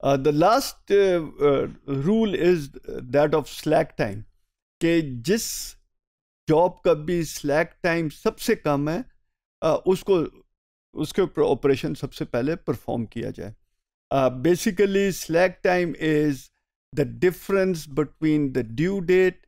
Uh, the last uh, uh, rule is that of slack time ke jis job ka bhi slack time sabse kam hai uh, usko uske operation sabse pehle perform kiya jaye basically slack time is the difference between the due date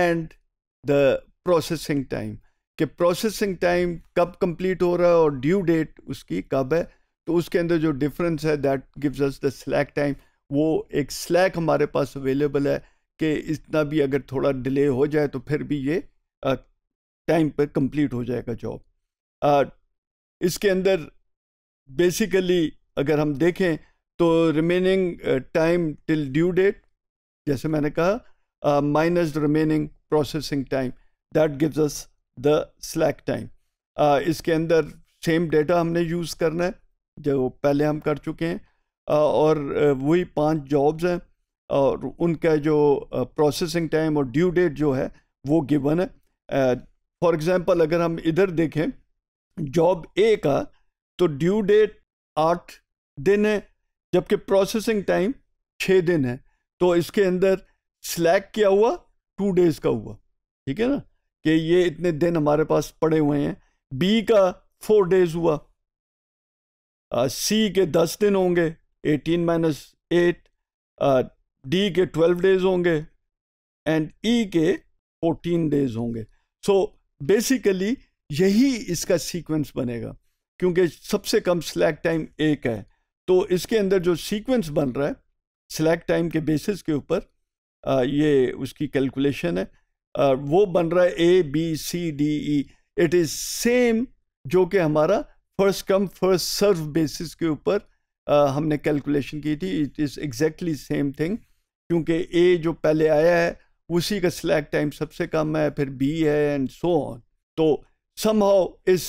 and the processing time ke processing time kab complete ho raha hai aur due date uski kab hai तो उसके अंदर जो difference है that gives us the slack time वो एक slack हमारे पास available है कि इतना भी अगर थोड़ा डिले हो जाए तो फिर भी ये टाइम पर कंप्लीट हो जाएगा जॉब इसके अंदर बेसिकली अगर हम देखें तो remaining time till due date जैसे मैंने कहा minus remaining processing time that gives us the slack time इसके अंदर सेम डेटा हमने यूज़ करना है जो पहले हम कर चुके हैं और वही पांच जॉब्स हैं और उनका जो प्रोसेसिंग टाइम और ड्यू डेट जो है वो गिवन है फॉर एग्ज़ाम्पल अगर हम इधर देखें जॉब ए का तो ड्यू डेट आठ दिन है जबकि प्रोसेसिंग टाइम छः दिन है तो इसके अंदर स्लैक क्या हुआ टू डेज़ का हुआ ठीक है ना कि ये इतने दिन हमारे पास पड़े हुए हैं बी का फोर डेज़ हुआ सी के दस दिन होंगे एटीन माइनस एट डी के ट्वेल्व डेज होंगे एंड ई e के फोर्टीन डेज होंगे सो बेसिकली यही इसका सीक्वेंस बनेगा क्योंकि सबसे कम स्लैक टाइम एक है तो इसके अंदर जो सीक्वेंस बन रहा है स्लैक टाइम के बेसिस के ऊपर ये उसकी कैलकुलेशन है आ, वो बन रहा है A B C D E it is same जो कि हमारा first come first serve basis के ऊपर हमने कैलकुलेशन की थी it is exactly same thing क्योंकि ए जो पहले आया है उसी का स्लैक टाइम सबसे कम है फिर बी है एंड सो ऑन तो सम हाउ इस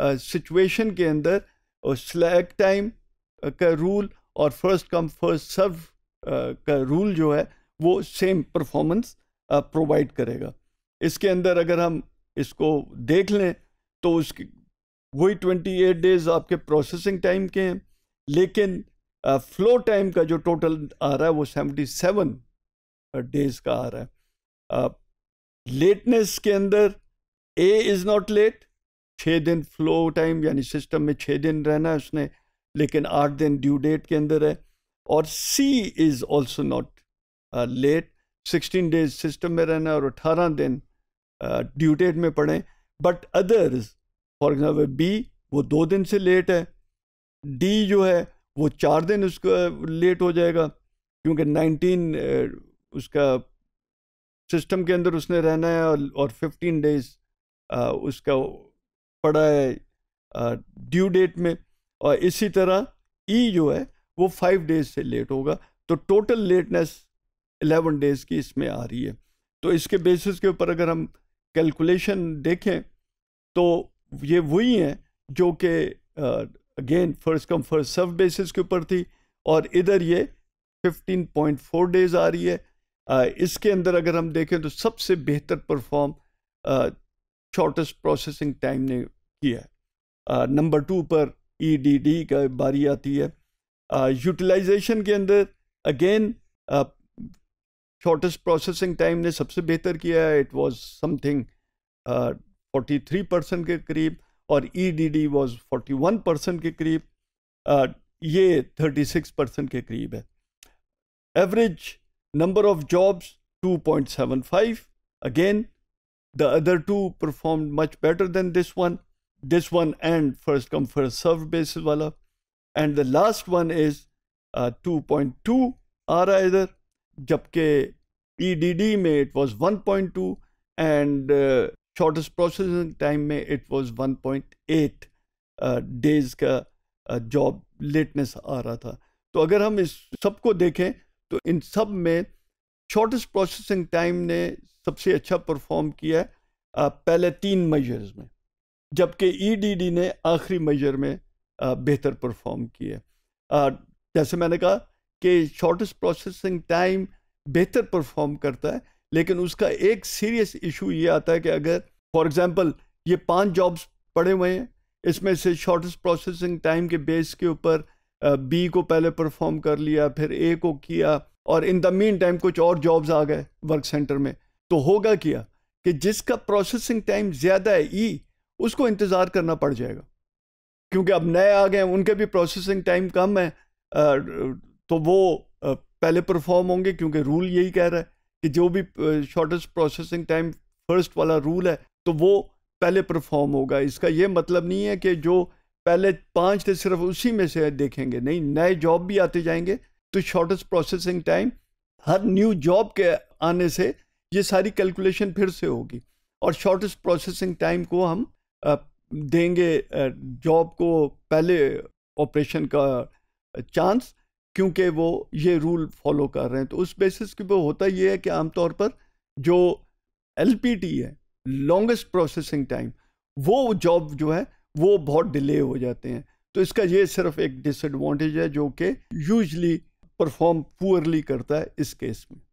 सिचुएशन uh, के अंदर स्लैक टाइम का रूल और फर्स्ट कम फर्स्ट सर्व का रूल जो है वो सेम परफॉर्मेंस प्रोवाइड करेगा इसके अंदर अगर हम इसको देख लें तो उसकी वही 28 डेज आपके प्रोसेसिंग टाइम के हैं लेकिन फ्लो uh, टाइम का जो टोटल आ रहा है वो 77 डेज का आ रहा है लेटनेस uh, के अंदर ए इज़ नॉट लेट छः दिन फ्लो टाइम यानी सिस्टम में छः दिन रहना है उसने लेकिन आठ दिन ड्यू डेट के अंदर है और C is also not late sixteen days system में रहना है और अठारह दिन ड्यू uh, डेट में पड़ें but others for example B वो दो दिन से लेट है डी जो है वो चार दिन उसका लेट हो जाएगा क्योंकि नाइनटीन उसका सिस्टम के अंदर उसने रहना है और और फिफ्टीन डेज उसका पड़ा है ड्यू डेट में और इसी तरह ई e जो है वो फाइव डेज से लेट होगा तो टोटल लेटनेस एलेवन डेज की इसमें आ रही है तो इसके बेसिस के ऊपर अगर हम कैलकुलेशन देखें तो ये वही हैं जो कि again first come first serve basis के ऊपर थी और इधर ये 15.4 डेज आ रही है आ, इसके अंदर अगर हम देखें तो सबसे बेहतर परफॉर्म शॉर्टेस्ट प्रोसेसिंग टाइम ने किया है नंबर टू पर ईडीडी e का बारी आती है यूटिलाइजेशन के अंदर अगेन शॉर्टेस्ट प्रोसेसिंग टाइम ने सबसे बेहतर किया है इट वाज समथिंग 43 परसेंट के करीब और ई ईडीडी वाज 41 परसेंट के करीब ये 36 परसेंट के करीब है average number of jobs 2.75 again the other two perform much better than this one this one and first come first serve base वाला and the last one is 2.2 आ रहा है इधर जबकि ई डी डी में it was one point two and shortest processing time में it was 1.8 days का job uh, lateness आ रहा था तो अगर हम इस सबको देखें तो इन सब में शॉर्टेस्ट प्रोसेसिंग टाइम ने सबसे अच्छा परफॉर्म किया है uh, पहले तीन मेजर्स में जबकि ईडीडी e ने आखिरी मेजर में uh, बेहतर परफॉर्म किया जैसे मैंने कहा कि शॉर्टेस्ट प्रोसेसिंग टाइम बेहतर परफॉर्म करता है लेकिन उसका एक सीरियस इशू ये आता है कि अगर फॉर एग्ज़ाम्पल ये पांच जॉब्स पड़े हुए हैं इसमें से शॉर्टेस्ट प्रोसेसिंग टाइम के बेस के ऊपर बी को पहले परफॉर्म कर लिया फिर ए को किया और इन द मीन टाइम कुछ और जॉब्स आ गए वर्क सेंटर में तो होगा क्या कि जिसका प्रोसेसिंग टाइम ज़्यादा है ई e, उसको इंतज़ार करना पड़ जाएगा क्योंकि अब नए आ गए उनके भी प्रोसेसिंग टाइम कम है तो वो पहले परफॉर्म होंगे क्योंकि रूल यही कह रहा है कि जो भी शॉर्टेस्ट प्रोसेसिंग टाइम फर्स्ट वाला रूल है तो वो पहले परफॉर्म होगा इसका ये मतलब नहीं है कि जो पहले पाँच थे सिर्फ उसी में से देखेंगे नहीं नए जॉब भी आते जाएंगे तो शॉर्टेस्ट प्रोसेसिंग टाइम हर न्यू जॉब के आने से ये सारी कैलकुलेशन फिर से होगी और शॉर्टेस्ट प्रोसेसिंग टाइम को हम देंगे जॉब को पहले ऑपरेशन का चांस क्योंकि वो ये रूल फॉलो कर रहे हैं तो उस बेसिस के ऊपर होता ये है कि आमतौर पर जो एल है लॉन्गेस्ट प्रोसेसिंग टाइम वो जॉब जो है वो बहुत डिले हो जाते हैं तो इसका ये सिर्फ एक डिसएडवांटेज है जो कि यूजली परफॉर्म पुअरली करता है इस केस में